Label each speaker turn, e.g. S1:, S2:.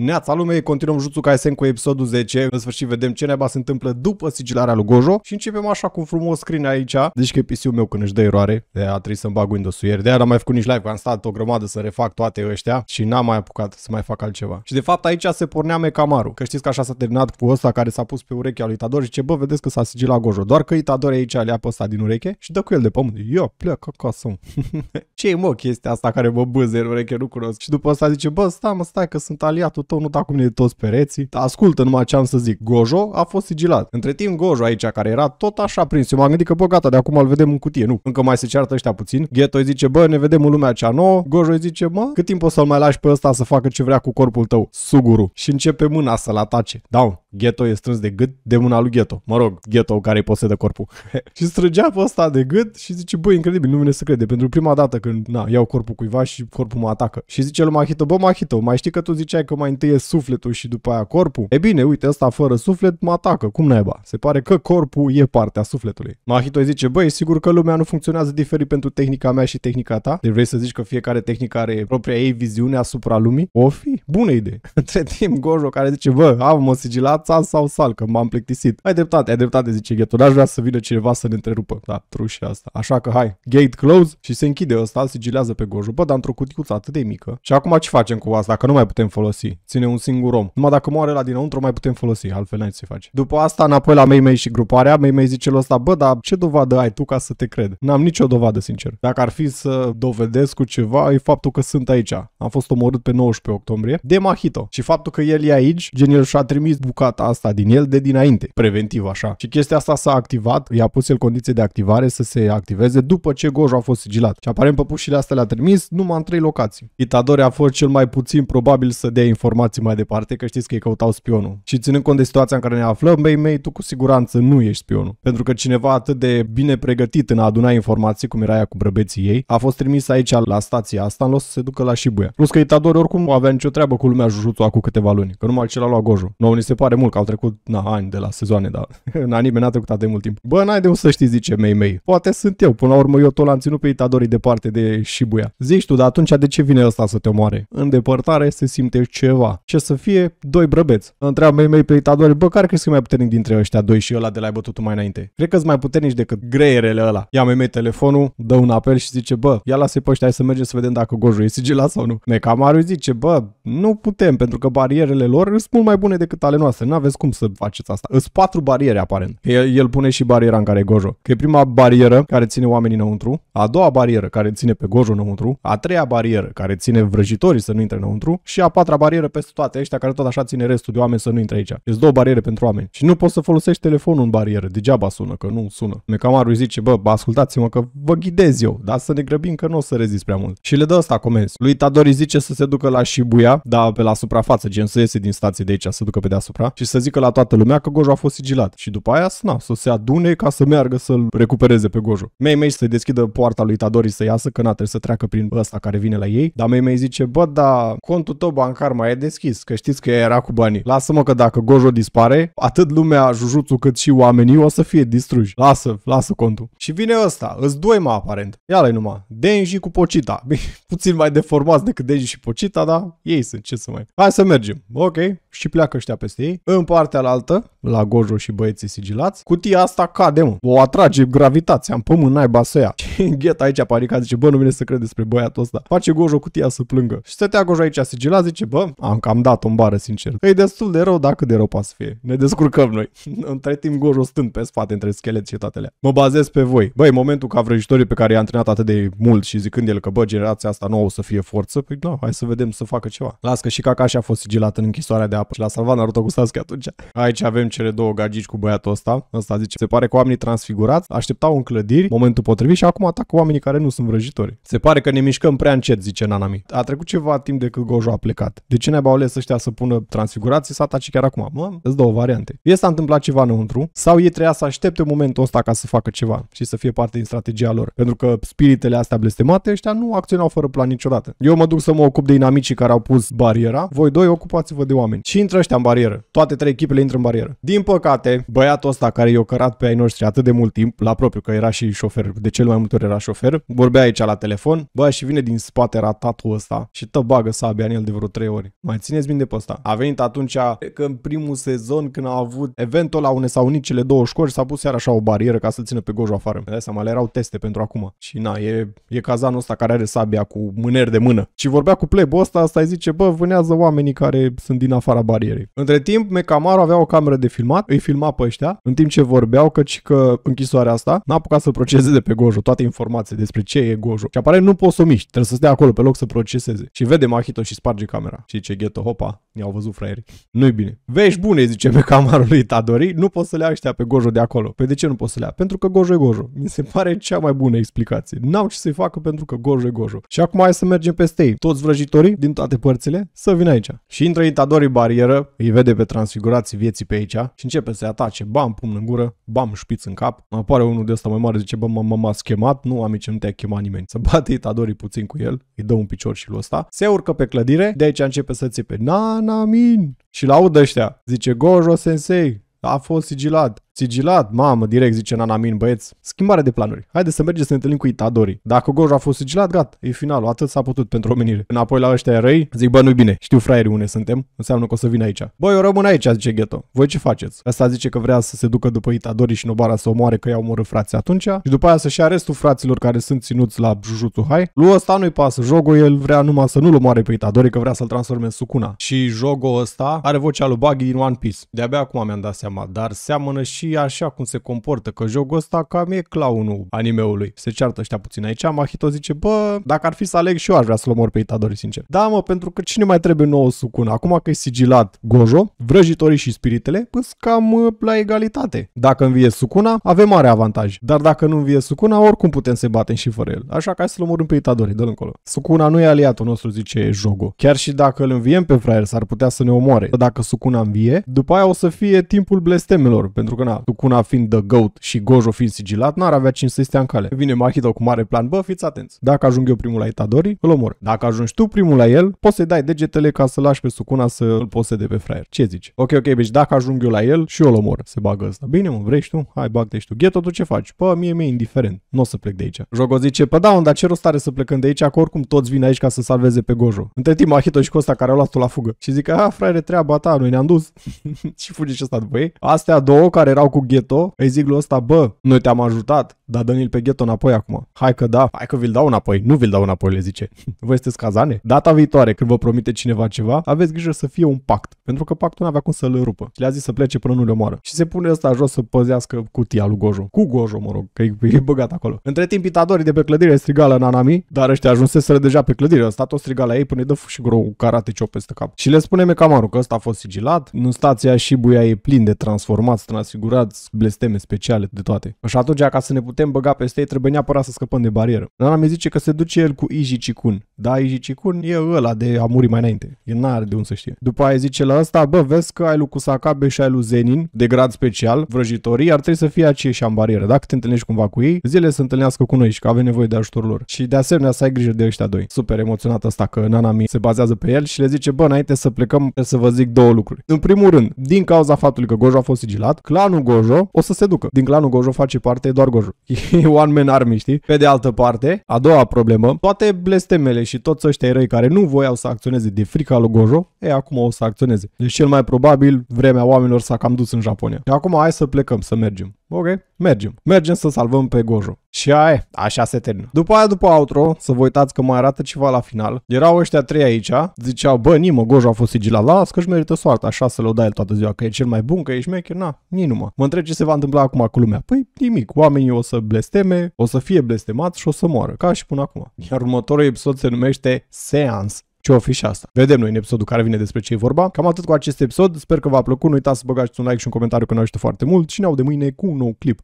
S1: Neața lume, continuăm Jutsu Kaisen cu episodul 10. În sfârșit vedem ce neba se întâmplă după sigilarea lui Gojo și începem așa cu un frumos screen aici. Deci că e PC-ul meu când își dă eroare. De a trebuie să-mi bag Windows-ul ieri. De aia n-am mai făcut nici live, am stat o grămadă să refac toate ăștia și n-am mai apucat să mai fac altceva. Și de fapt aici se pornea Mecamaru. Că știți că așa s-a terminat cu ăsta care s-a pus pe urechea lui Itador și ce bă, vedeți că s-a sigilat Gojo. Doar că Itador aici le a ăsta din ureche și dă cu el de pământ. Ia, pleacă acasă. ce e mă chestia asta care mă bâze în ureche, nu cunosc. Și după asta zice, bă, stai mă, stai că sunt aliatul tău, nu da cum de toți pereții. Ascultă numai ce am să zic. Gojo a fost sigilat. Între timp, Gojo aici, care era tot așa prins, eu m-am gândit că, bă, gata, de acum îl vedem în cutie. Nu, încă mai se ceartă ăștia puțin. Ghetto îi zice, bă, ne vedem în lumea cea nouă. Gojo îi zice, mă, cât timp o să-l mai lași pe ăsta să facă ce vrea cu corpul tău? Suguru. Și începe mâna să-l atace. Da, Ghetto e strâns de gât de mâna lui Ghetto. Mă rog, Ghetto care îi posedă corpul. și strângea pe ăsta de gât și zice, băi, incredibil, nu vine să crede. Pentru prima dată când, na, iau corpul cuiva și corpul mă atacă. Și zice lui Mahito, bă, Mahito, mai știi că tu ziceai că mai întâi e sufletul și după aia corpul? E bine, uite, ăsta fără suflet mă atacă, cum naiba? Se pare că corpul e partea sufletului. Mahito îi zice, băi, sigur că lumea nu funcționează diferit pentru tehnica mea și tehnica ta? Deci vrei să zici că fiecare tehnică are propria ei viziune asupra lumii? O fi? Bună idee. Între timp, Gojo care zice, bă, am mă sigilat sau sal, că m-am plictisit. Ai dreptate, ai dreptate, zice Gheto, dar aș vrea să vină cineva să ne întrerupă. Da, trușe asta. Așa că hai, gate close și se închide ăsta, sigilează pe Gojo, bă, dar într-o cutiuță atât de mică. Și acum ce facem cu asta, că nu mai putem folosi? ține un singur om. Numai dacă moare la dinăuntru mai putem folosi, altfel n-ai ce face. După asta înapoi la Mei Mei și gruparea, Mei Mei zice ăsta, bă, dar ce dovadă ai tu ca să te cred? N-am nicio dovadă, sincer. Dacă ar fi să dovedesc cu ceva, e faptul că sunt aici. Am fost omorât pe 19 octombrie de Mahito. Și faptul că el e aici, gen el și-a trimis bucata asta din el de dinainte, preventiv așa. Și chestia asta s-a activat, i-a pus el condiție de activare să se activeze după ce Gojo a fost sigilat. Și aparent păpușile astea le-a trimis numai în trei locații. Itadori a fost cel mai puțin probabil să dea informații informații mai departe, că știți că ei căutau spionul. Și ținând cont de situația în care ne aflăm, Mei mei, tu cu siguranță nu ești spionul. Pentru că cineva atât de bine pregătit în a aduna informații, cum era ea cu brăbeții ei, a fost trimis aici la stația asta în loc să se ducă la Shibuya. Plus că Itador oricum nu avea nicio treabă cu lumea Jujutsu acum câteva luni, că numai ce l-a luat Gojo. Nu, ni se pare mult că au trecut na, ani de la sezoane, dar în anime n-a trecut atât de mult timp. Bă, n-ai de unde să știi, zice mei mei. Poate sunt eu, până la urmă eu tot l-am ținut pe Itadori departe de Shibuya. Zici tu, dar atunci de ce vine ăsta să te omoare? În depărtare se simte ceva ceva și să fie doi brăbeți. Întreabă mei mei Itadori, bă, care crezi că e mai puternic dintre ăștia doi și ăla de la ai bătut mai înainte? Cred că mai puternici decât greierele ăla. Ia mei mei telefonul, dă un apel și zice, bă, ia lasă-i pe ăștia, hai să mergem să vedem dacă Gojo e sigilat sau nu. Mecamaru zice, bă, nu putem, pentru că barierele lor sunt mult mai bune decât ale noastre. Nu aveți cum să faceți asta. Sunt patru bariere, aparent. El, el pune și bariera în care e Gojo. Că e prima barieră care ține oamenii înăuntru, a doua barieră care ține pe Gojo înăuntru, a treia barieră care ține vrăjitorii să nu intre înăuntru și a patra barieră pe peste toate ăștia care tot așa ține restul de oameni să nu intre aici. Deci două bariere pentru oameni. Și nu poți să folosești telefonul în barieră, degeaba sună, că nu sună. Mecamarul îi zice, bă, ascultați-mă că vă ghidez eu, dar să ne grăbim că nu o să rezist prea mult. Și le dă asta comenzi. Lui Tadori zice să se ducă la Shibuya, dar pe la suprafață, gen să iese din stație de aici, să ducă pe deasupra și să zică la toată lumea că Gojo a fost sigilat. Și după aia, na, să se adune ca să meargă să-l recupereze pe Gojo. Mei Mei să deschidă poarta lui Tadori să iasă, că n-a trebuie să treacă prin ăsta care vine la ei, dar Mei Mei zice, bă, da, contul tău bancar mai e de deschis, că știți că era cu banii. Lasă-mă că dacă Gojo dispare, atât lumea Jujutsu cât și oamenii o să fie distruși. Lasă, lasă contul. Și vine ăsta, îs doi mă aparent. Ia-l numai. Denji cu Pocita. Puțin mai deformați decât Denji și Pocita, dar ei sunt, ce să mai... Hai să mergem. Ok. Și pleacă ăștia peste ei. În partea altă, la Gojo și băieții sigilați, cutia asta cade, mă. O atrage gravitația în pământ, naiba să ia. Gheta aici parica zice, bă, nu vine să cred despre băiatul ăsta. Face Gojo cutia să plângă. Și stătea Gojo aici sigilat, zice, bă, am cam dat o bară, sincer. E destul de rău dacă de rău poate să fie. Ne descurcăm noi. între timp gorul stând pe spate între schelet și toate alea. Mă bazez pe voi. Băi, momentul ca vrăjitorii pe care i-a antrenat atât de mult și zicând el că bă, generația asta nouă o să fie forță, păi da. hai să vedem să facă ceva. Las că și și a fost sigilat în închisoarea de apă și l-a salvat Naruto cu Sasuke atunci. Aici avem cele două gagici cu băiatul ăsta. Ăsta zice, se pare că oamenii transfigurați așteptau în clădiri momentul potrivit și acum atacă oamenii care nu sunt vrăjitori. Se pare că ne mișcăm prea încet, zice Nanami. A trecut ceva timp de când Gojo a plecat. De ce ne neaba au ales ăștia să pună transfigurații, sau atace chiar acum. Mă, îți două variante. Fie s-a întâmplat ceva înăuntru, sau ei treia să aștepte momentul ăsta ca să facă ceva și să fie parte din strategia lor. Pentru că spiritele astea blestemate, ăștia nu acționau fără plan niciodată. Eu mă duc să mă ocup de inamicii care au pus bariera, voi doi ocupați-vă de oameni. Și intră ăștia în barieră. Toate trei echipele intră în barieră. Din păcate, băiatul ăsta care i-a cărat pe ai noștri atât de mult timp, la propriu că era și șofer, de cel mai multe ori era șofer, vorbea aici la telefon, bă, și vine din spate ratatul ăsta și tă bagă sabia în el de vreo trei ori. Mai țineți minte pe ăsta. A venit atunci că în primul sezon când au avut eventul la une sau nici cele două școli s-a pus iar așa o barieră ca să țină pe Gojo afară. Dai seama, le erau teste pentru acum. Și na, e, e cazanul ăsta care are sabia cu mâneri de mână. Și vorbea cu plebo ăsta, asta îi zice, bă, vânează oamenii care sunt din afara barierei. Între timp, Mecamaru avea o cameră de filmat, îi filma pe ăștia, în timp ce vorbeau căci că închisoarea asta n-a apucat să proceseze pe Gojo toate informațiile despre ce e Gojo. Și apare nu poți să miști, trebuie să stea acolo pe loc să proceseze. Și vede Mahito și sparge camera. Și ce ghetă, hopa, ne au văzut fraierii. Nu-i bine. Vești bune, zice pe camarul lui Tadori, nu pot să le aștea pe Gojo de acolo. Pe păi de ce nu pot să le ia? Pentru că Gojo e Gojo. Mi se pare cea mai bună explicație. N-au ce să-i facă pentru că Gojo e Gojo. Și acum hai să mergem peste ei. Toți vrăjitorii din toate părțile să vină aici. Și intră Itadori barieră, îi vede pe transfigurații vieții pe aici și începe să-i atace. Bam, pumn în gură, bam, șpiț în cap. Apare unul de ăsta mai mare, zice, bă, m-a schemat, nu, amice, nu te-a chemat nimeni. Să bate Itadori puțin cu el, îi dă un picior și lui ăsta. Se urcă pe clădire, de aici începe să să țipe, na, na, min. Și audă ăștia, zice, Gojo Sensei, a fost sigilat. Sigilat, mamă, direct zice Min, băieți. Schimbare de planuri. Haideți să mergem să ne întâlnim cu Itadori. Dacă Gojo a fost sigilat, gata, e finalul, atât s-a putut pentru omenire. Înapoi la ăștia răi, zic, bă, nu bine, știu fraierii unde suntem, înseamnă că o să vin aici. Băi, eu rămân aici, zice Ghetto. Voi ce faceți? Asta zice că vrea să se ducă după Itadori și Nobara să omoare că i-au omorât frații atunci și după aia să-și arestul fraților care sunt ținuți la Jujutsu Hai. lu ăsta nu-i pasă, Jogo el vrea numai să nu-l omoare pe Itadori că vrea să-l transforme în Sukuna. Și Jogo ăsta are vocea lui Buggy din One Piece. De-abia acum mi-am dat seama, dar seamănă și și așa cum se comportă, că jocul ăsta cam e clownul animeului. Se ceartă ăștia puțin aici, Mahito zice, bă, dacă ar fi să aleg și eu aș vrea să-l omor pe Itadori, sincer. Da, mă, pentru că cine mai trebuie nouă Sukuna? Acum că e sigilat Gojo, vrăjitorii și spiritele, păs cam uh, la egalitate. Dacă învie Sukuna, avem mare avantaj. Dar dacă nu învie Sukuna, oricum putem să batem și fără el. Așa că hai să-l omorâm pe Itadori, dă-l încolo. Sukuna nu e aliatul nostru, zice Jogo. Chiar și dacă îl înviem pe fraier, s-ar putea să ne omoare. Dacă Sukuna învie, după aia o să fie timpul blestemelor, pentru că na, Tucuna, fiind The Goat și Gojo fiind sigilat, n-ar avea cine să stea în cale. Vine Mahito cu mare plan, bă, fiți atenți. Dacă ajung eu primul la Itadori, îl omor. Dacă ajungi tu primul la el, poți să-i dai degetele ca să lași pe Sukuna să îl posede pe fraier. Ce zici? Ok, ok, deci dacă ajung eu la el și eu îl omor, se bagă asta. Bine, mă, vrei și tu? Hai, bagă tu. Gheto, tu ce faci? Pă, mie mi-e indiferent. Nu o să plec de aici. Jogo zice, pă da, dar ce rost are să plecăm de aici, că oricum toți vin aici ca să salveze pe Gojo. Între timp, Mahito și Costa care au luat-o la fugă. Și zic, ah, fraiere, treaba ta, noi ne-am dus. și fuge și asta după ei. Astea două care erau cu ghetto, îi zic lui ăsta, bă, noi te-am ajutat, da, Daniel pe ghetto înapoi acum. Hai că da, hai că vi-l dau înapoi. Nu vi-l dau înapoi, le zice. Voi sunteți cazane? Data viitoare, când vă promite cineva ceva, aveți grijă să fie un pact. Pentru că pactul nu avea cum să-l rupă. Le-a zis să plece până nu le omoară. Și se pune ăsta jos să păzească cutia lui Gojo. Cu Gojo, mă rog, că e, e băgat acolo. Între timp, pitadorii de pe clădire striga la Nanami, dar ăștia ajunseseră deja pe clădire. stat o striga la ei până îi dă și grou karate ciop peste cap. Și le spune Mecamaru că ăsta a fost sigilat. În stația și buia e plin de transformați, transfigurați, blesteme speciale de toate. Și atunci, ca să ne putem putem băga peste ei, trebuie neapărat să scăpăm de barieră. Nana mi zice că se duce el cu Iji Chikun. Da, Iji Chikun e ăla de a muri mai înainte. E n-are de unde să știe. După aia zice la asta, bă, vezi că ai lui Kusakabe și ai lui Zenin, de grad special, vrăjitorii, ar trebui să fie aceeași în barieră. Dacă te întâlnești cumva cu ei, zile să întâlnească cu noi și că avem nevoie de ajutorul lor. Și de asemenea să ai grijă de ăștia doi. Super emoționat asta că Nana mi se bazează pe el și le zice, bă, înainte să plecăm, să vă zic două lucruri. În primul rând, din cauza faptului că Gojo a fost sigilat, clanul Gojo o să se ducă. Din clanul Gojo face parte doar Gojo. E one man army, știi? Pe de altă parte, a doua problemă, toate blestemele și toți ăștia răi care nu voiau să acționeze de frica lui Gojo, e acum o să acționeze. Deci cel mai probabil vremea oamenilor s-a cam dus în Japonia. Și acum hai să plecăm, să mergem. Ok, mergem. Mergem să salvăm pe Gojo. Și aia așa se termină. După aia, după outro, să vă uitați că mai arată ceva la final. Erau ăștia trei aici, ziceau, bă, nimă, Gojo a fost sigilat, la, că-și merită soarta, așa să le dai toată ziua, că e cel mai bun, că e șmecher, na, nimă. Mă întreb ce se va întâmpla acum cu lumea. Păi nimic, oamenii o să blesteme, o să fie blestemați și o să moară, ca și până acum. Iar următorul episod se numește Seance ce o fi și asta. Vedem noi în episodul care vine despre ce e vorba. Cam atât cu acest episod. Sper că v-a plăcut. Nu uitați să băgați un like și un comentariu că ne ajută foarte mult și ne de mâine cu un nou clip.